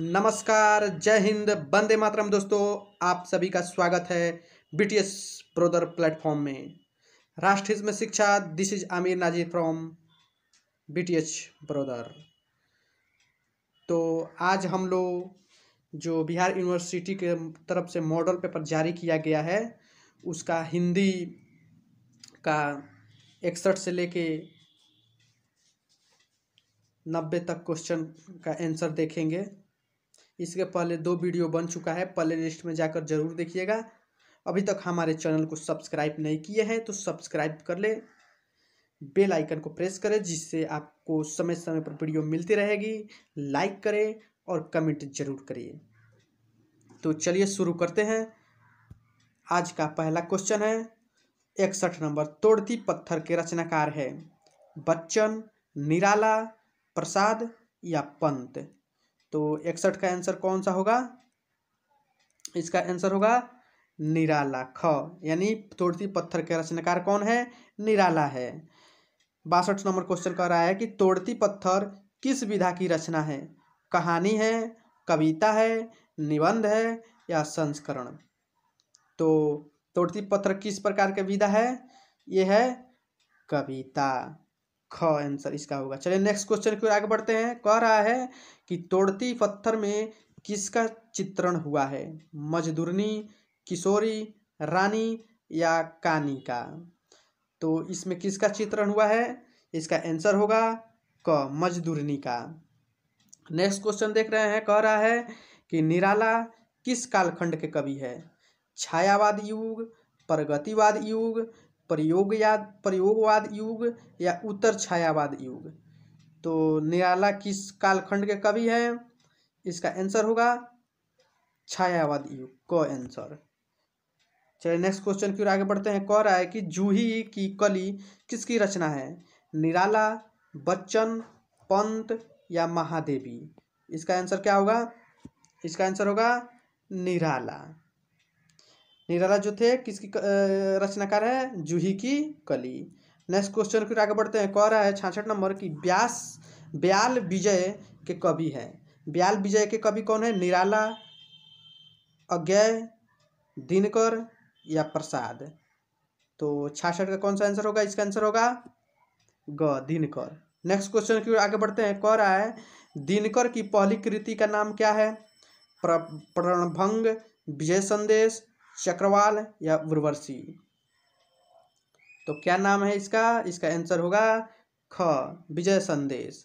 नमस्कार जय हिंद बंदे मातरम दोस्तों आप सभी का स्वागत है बीटीएस ब्रोदर प्लेटफॉर्म में राष्ट्रीय में शिक्षा this is Aamir Naji from BTH brother तो आज हम लोग जो बिहार यूनिवर्सिटी के तरफ से मॉडल पेपर जारी किया गया है उसका हिंदी का इकसठ से लेके नब्बे तक क्वेश्चन का आंसर देखेंगे इसके पहले दो वीडियो बन चुका है प्ले लिस्ट में जाकर जरूर देखिएगा अभी तक हमारे चैनल को सब्सक्राइब नहीं किए हैं तो सब्सक्राइब कर ले बेल आइकन को प्रेस करें जिससे आपको समय समय पर वीडियो मिलती रहेगी लाइक करें और कमेंट जरूर करिए तो चलिए शुरू करते हैं आज का पहला क्वेश्चन है इकसठ नंबर तोड़ती पत्थर के रचनाकार है बच्चन निराला प्रसाद या पंत तो इकसठ का आंसर कौन सा होगा इसका आंसर होगा निराला ख यानी तोड़ती पत्थर के रचनाकार कौन है निराला है बासठ नंबर क्वेश्चन कह रहा है कि तोड़ती पत्थर किस विधा की रचना है कहानी है कविता है निबंध है या संस्करण तो तोड़ती पत्थर किस प्रकार का विधा है यह है कविता ख आंसर इसका होगा चलिए नेक्स्ट क्वेश्चन की ओर आगे बढ़ते हैं कह रहा है कि तोड़ती पत्थर में किसका चित्रण हुआ है मजदूरनी किशोरी रानी या कानी का तो इसमें किसका चित्रण हुआ है इसका आंसर होगा क मजदूरनी का नेक्स्ट क्वेश्चन देख रहे हैं कह रहा है कि निराला किस कालखंड के कवि है छायावाद युग प्रगतिवाद युग प्रयोग प्रयोगवाद युग या उत्तर छायावाद युग तो निराला किस कालखंड के कवि हैं इसका आंसर होगा छायावाद युग क आंसर चलिए नेक्स्ट क्वेश्चन की ओर आगे बढ़ते हैं कह रहा है कि जूही की कली किसकी रचना है निराला बच्चन पंत या महादेवी इसका आंसर क्या होगा इसका आंसर होगा निराला निराला जो थे किसकी रचनाकार है जूही की कली नेक्स्ट क्वेश्चन फिर आगे बढ़ते हैं कह रहा है छाछठ नंबर की ब्यास ब्याल विजय के कवि है ब्याल विजय के कवि कौन है निराला अज्ञय दिनकर या प्रसाद तो छाछठ का कौन सा आंसर होगा इसका आंसर होगा ग दिनकर नेक्स्ट क्वेश्चन की ओर आगे बढ़ते हैं कह रहा है दिनकर की पहली कृति का नाम क्या है प्रणभंग विजय संदेश चक्रवाल या उर्वर्षी तो क्या नाम है इसका इसका आंसर होगा ख विजय संदेश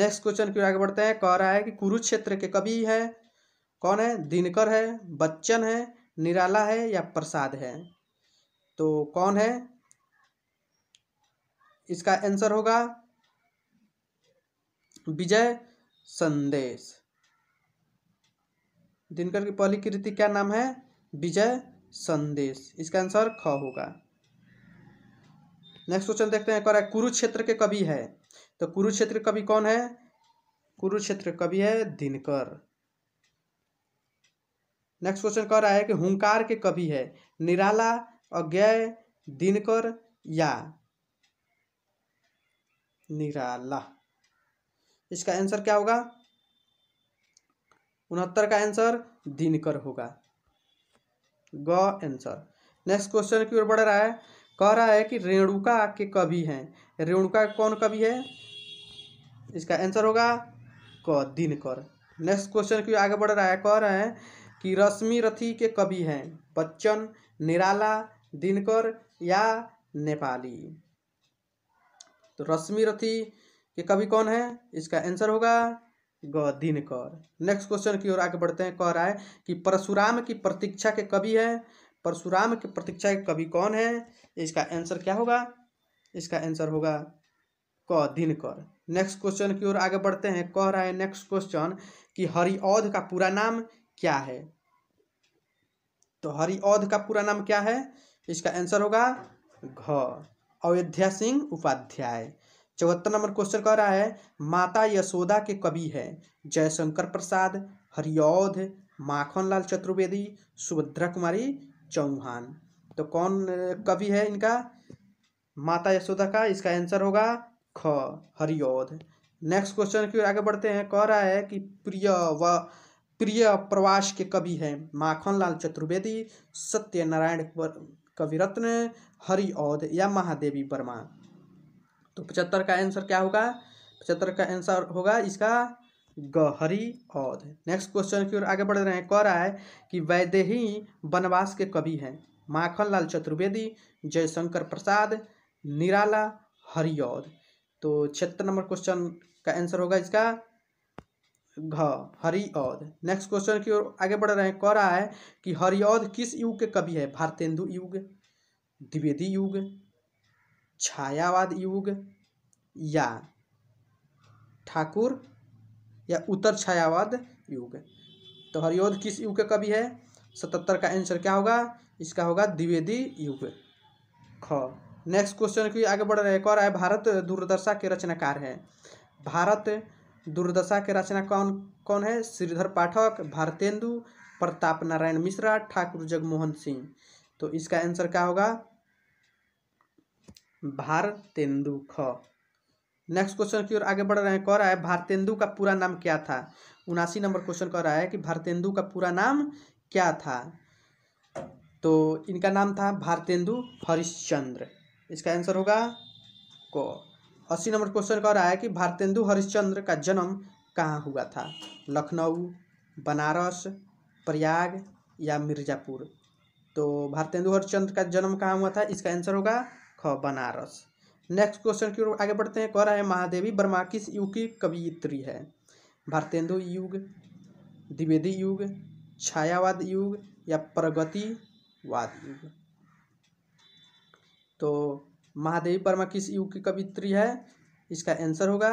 नेक्स्ट क्वेश्चन क्यों आगे बढ़ते हैं कह रहा है कि कुरुक्षेत्र के कवि है कौन है दिनकर है बच्चन है निराला है या प्रसाद है तो कौन है इसका आंसर होगा विजय संदेश दिनकर की पहली कृति क्या नाम है विजय संदेश इसका आंसर ख होगा नेक्स्ट क्वेश्चन देखते हैं कर कुरुक्षेत्र के कवि है तो कुरुक्षेत्र कवि कौन है कुरुक्षेत्र कवि है दिनकर नेक्स्ट क्वेश्चन कह रहा है कि हुंकार के कवि है निराला अज्ञय दिनकर या निराला इसका आंसर क्या होगा उनहत्तर का आंसर दिनकर होगा ग आंसर नेक्स्ट क्वेश्चन की ओर बढ़ रहा है कह रहा है कि रेणुका के कवि हैं रेणुका कौन कवि है इसका आंसर होगा क दिनकर नेक्स्ट क्वेश्चन की आगे बढ़ रहा है कह रहे हैं कि रश्मि रथी के कवि हैं बच्चन निराला दिनकर या नेपाली तो रश्मि रथी के कवि कौन है इसका आंसर होगा गौधीन कर नेक्स्ट क्वेश्चन की ओर आगे बढ़ते हैं कह रहा है कि परशुराम की प्रतीक्षा के कवि है परशुराम की प्रतीक्षा के कवि कौन है इसका आंसर क्या होगा इसका आंसर होगा क दिनकर नेक्स्ट क्वेश्चन की ओर आगे बढ़ते हैं कह रहा है नेक्स्ट क्वेश्चन कि हरिऔध का पूरा नाम क्या है तो हरिऔध का पूरा नाम क्या है इसका आंसर होगा घ अयोध्या सिंह उपाध्याय चौहत्तर नंबर क्वेश्चन कह रहा है माता यशोदा के कवि है जयशंकर प्रसाद हरियोध माखन लाल चतुर्वेदी सुभद्रा कुमारी चौहान तो कौन कवि है इनका माता यशोदा का इसका आंसर होगा ख हरियोध नेक्स्ट क्वेश्चन की आगे बढ़ते हैं कह रहा है कि प्रिय व प्रिय प्रवास के कवि हैं माखन लाल चतुर्वेदी सत्यनारायण कविरत्न हरिऔध या महादेवी वर्मा तो पचहत्तर का आंसर क्या होगा पचहत्तर का आंसर होगा इसका गहरी औध नेक्स्ट क्वेश्चन की ओर आगे बढ़ रहे हैं कह रहा है कि वैदेही वनवास के कवि हैं माखन लाल चतुर्वेदी जयशंकर प्रसाद निराला हरिऔध तो छिहत्तर नंबर क्वेश्चन का आंसर होगा इसका घ हरिऔध नेक्स्ट क्वेश्चन की ओर आगे बढ़ रहे हैं कह रहा है कि हरिऔध किस युग के कवि है भारतेंदु युग द्विवेदी युग छायावाद युग या ठाकुर या उत्तर छायावाद युग तो हरियोध किस युग का कवि है सतहत्तर का आंसर क्या होगा इसका होगा द्विवेदी युग ख नेक्स्ट क्वेश्चन की आगे बढ़ रहे एक और है भारत दूरदर्शा के रचनाकार है भारत दूरदशा के रचना कौन कौन है श्रीधर पाठक भारतेंदु प्रताप नारायण मिश्रा ठाकुर जगमोहन सिंह तो इसका आंसर क्या होगा भारतेंदु ख नेक्स्ट क्वेश्चन की ओर आगे बढ़ रहे हैं कह रहा है भारतेंदु का पूरा नाम क्या था उनासी नंबर क्वेश्चन कह रहा है कि भारतेंदु का पूरा नाम क्या था तो इनका नाम था भारतेंदु हरिश्चंद्र इसका आंसर होगा क अस्सी नंबर क्वेश्चन कह रहा है कि भारतेंदु हरिश्चंद्र का जन्म कहाँ हुआ था लखनऊ बनारस प्रयाग या मिर्ज़ापुर तो भारतेंदु हरिश्चंद्र का जन्म कहाँ हुआ था इसका आंसर होगा ख बनारस नेक्स्ट क्वेश्चन की ओर आगे बढ़ते हैं कह रहे है महादेवी वर्मा किस युग की कवियत्री है भारतेंदु युग द्विवेदी युग छायावाद युग या प्रगतिवाद युग तो महादेवी वर्मा किस युग की कवित्री है इसका आंसर होगा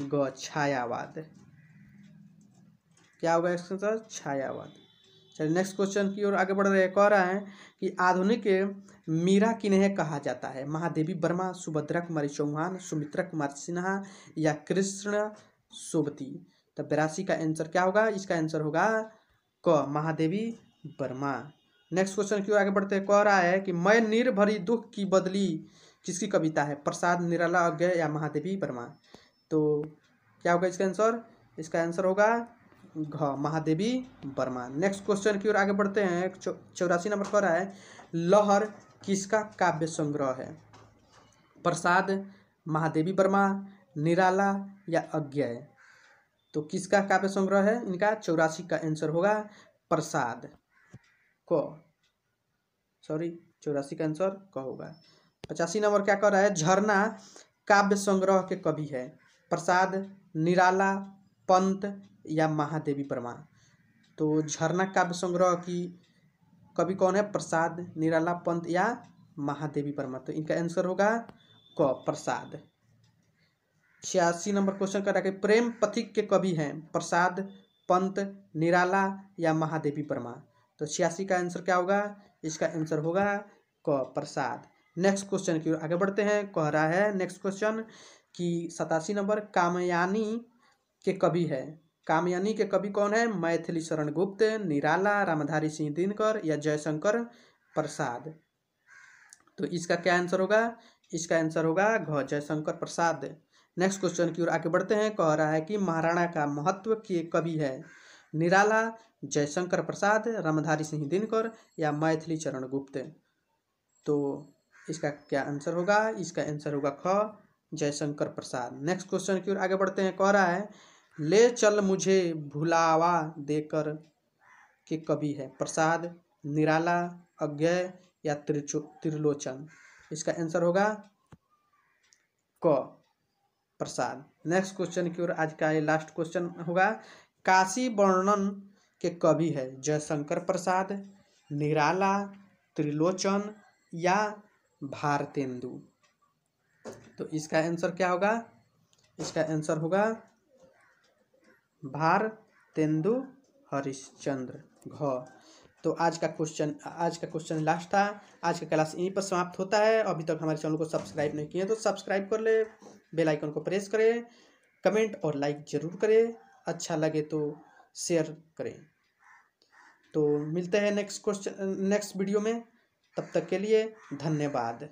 ग छायावाद क्या होगा इसका आंसर छायावाद चलिए नेक्स्ट क्वेश्चन की ओर आगे बढ़ रहे कह रहा है कि आधुनिक मीरा किन्हें कहा जाता है महादेवी वर्मा सुभद्रा कुमारी चौहान सुमित्रा कुमार सिन्हा या कृष्ण सोबती तो बेरासी का आंसर क्या होगा इसका आंसर होगा क महादेवी वर्मा नेक्स्ट क्वेश्चन की ओर आगे बढ़ते कह रहा है कि मैं निर्भरी दुख की बदली किसकी कविता है प्रसाद निराला अज्ञ या महादेवी वर्मा तो क्या होगा इसका आंसर इसका आंसर होगा घ महादेवी वर्मा नेक्स्ट क्वेश्चन की ओर आगे बढ़ते हैं चौरासी नंबर पर है लहर किसका काव्य संग्रह है प्रसाद महादेवी वर्मा निराला या अज्ञा तो किसका काव्य संग्रह है इनका चौरासी का आंसर होगा प्रसाद क सॉरी चौरासी का आंसर क होगा पचासी नंबर क्या कर रहा है झरना काव्य संग्रह के कवि है प्रसाद निराला पंत या महादेवी परमा तो झरना काव्य संग्रह की कवि कौन है प्रसाद निराला पंत या महादेवी परमा तो इनका आंसर होगा क प्रसाद छियासी नंबर क्वेश्चन कर रहा है प्रेम पथिक के कवि हैं प्रसाद पंत निराला या महादेवी परमा तो छियासी का आंसर क्या होगा इसका आंसर होगा क प्रसाद नेक्स्ट क्वेश्चन की ओर आगे बढ़ते हैं कह रहा है नेक्स्ट क्वेश्चन कि सतासी नंबर कामयानी के कवि है कामयानी के कवि कौन है मैथिली शरण गुप्त निराला रामधारी सिंह दिनकर या जयशंकर प्रसाद तो इसका क्या आंसर होगा इसका आंसर होगा घ जयशंकर प्रसाद नेक्स्ट क्वेश्चन की ओर आगे बढ़ते हैं कह रहा है कि महाराणा का महत्व के कवि है निराला जयशंकर प्रसाद रामधारी सिंह दिनकर या मैथिली चरण गुप्त तो इसका क्या आंसर होगा इसका आंसर होगा ख जयशंकर प्रसाद नेक्स्ट क्वेश्चन की ओर आगे बढ़ते हैं कह रहा है ले चल मुझे भुलावा देकर के कवि है प्रसाद निराला अज्ञय या त्रिचो त्रिलोचन इसका आंसर होगा क प्रसाद नेक्स्ट क्वेश्चन की ओर आज का ये लास्ट क्वेश्चन होगा काशी वर्णन के कवि है जयशंकर प्रसाद निराला त्रिलोचन या भारतेंदु तो इसका आंसर क्या होगा इसका आंसर होगा भार तेंदु हरिश्चंद्र घ तो आज का क्वेश्चन आज का क्वेश्चन लास्ट था आज का क्लास यहीं पर समाप्त होता है अभी तक हमारे चैनल को सब्सक्राइब नहीं किए तो सब्सक्राइब कर ले बेल आइकन को प्रेस करें कमेंट और लाइक ज़रूर करें अच्छा लगे तो शेयर करें तो मिलते हैं नेक्स्ट क्वेश्चन नेक्स्ट वीडियो में तब तक के लिए धन्यवाद